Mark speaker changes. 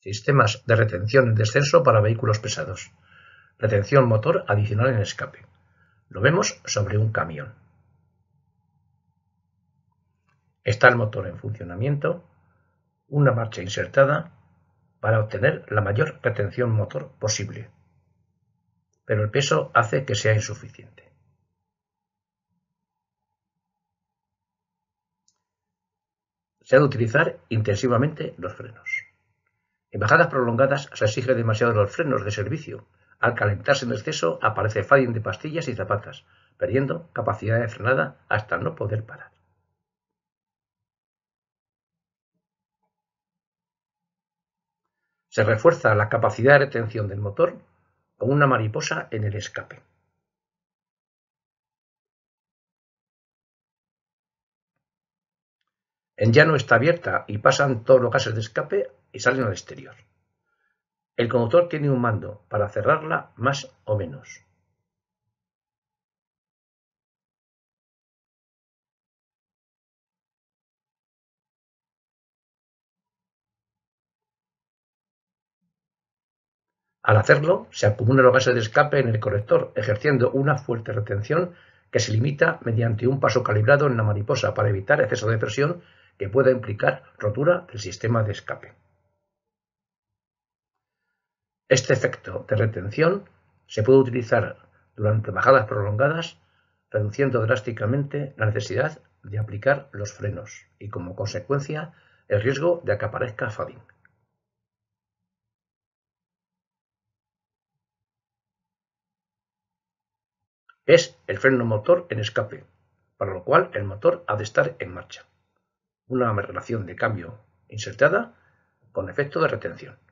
Speaker 1: Sistemas de retención en descenso para vehículos pesados. Retención motor adicional en escape. Lo vemos sobre un camión. Está el motor en funcionamiento, una marcha insertada para obtener la mayor retención motor posible, pero el peso hace que sea insuficiente. Se ha de utilizar intensivamente los frenos. En bajadas prolongadas se exige demasiado los frenos de servicio. Al calentarse en exceso aparece fading de pastillas y zapatas, perdiendo capacidad de frenada hasta no poder parar. Se refuerza la capacidad de retención del motor con una mariposa en el escape. En llano está abierta y pasan todos los gases de escape y salen al exterior. El conductor tiene un mando para cerrarla más o menos. Al hacerlo, se acumulan los gases de escape en el corrector, ejerciendo una fuerte retención que se limita mediante un paso calibrado en la mariposa para evitar exceso de presión que pueda implicar rotura del sistema de escape. Este efecto de retención se puede utilizar durante bajadas prolongadas, reduciendo drásticamente la necesidad de aplicar los frenos y, como consecuencia, el riesgo de que aparezca fading. Es el freno motor en escape, para lo cual el motor ha de estar en marcha. Una relación de cambio insertada con efecto
Speaker 2: de retención.